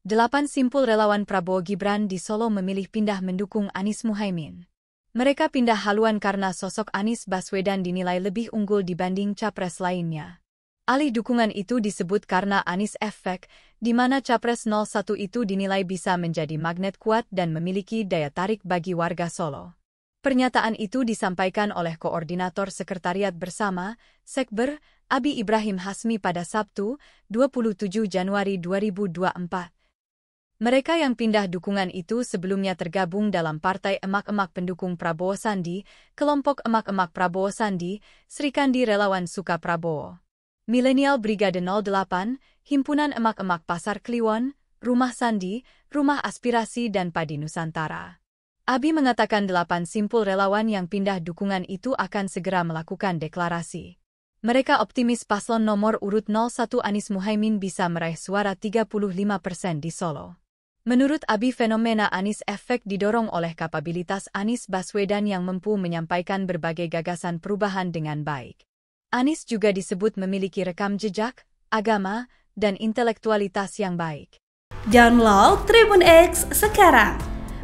Delapan simpul relawan Prabowo Gibran di Solo memilih pindah mendukung Anies Muhaimin. Mereka pindah haluan karena sosok Anies Baswedan dinilai lebih unggul dibanding capres lainnya. Alih dukungan itu disebut karena Anies Efek, di mana capres 01 itu dinilai bisa menjadi magnet kuat dan memiliki daya tarik bagi warga Solo. Pernyataan itu disampaikan oleh Koordinator Sekretariat Bersama, Sekber, Abi Ibrahim Hasmi pada Sabtu, 27 Januari 2024. Mereka yang pindah dukungan itu sebelumnya tergabung dalam Partai Emak-Emak Pendukung Prabowo Sandi, Kelompok Emak-Emak Prabowo Sandi, Srikandi Relawan Suka Prabowo. Milenial Brigade 08, Himpunan Emak-Emak Pasar Kliwon, Rumah Sandi, Rumah Aspirasi dan Padi Nusantara. Abi mengatakan delapan simpul relawan yang pindah dukungan itu akan segera melakukan deklarasi. Mereka optimis paslon nomor urut 01 Anies Muhaimin bisa meraih suara 35 persen di Solo. Menurut Abi fenomena Anies efek didorong oleh kapabilitas Anies Baswedan yang mampu menyampaikan berbagai gagasan perubahan dengan baik. Anies juga disebut memiliki rekam jejak, agama, dan intelektualitas yang baik. Download Tribun X sekarang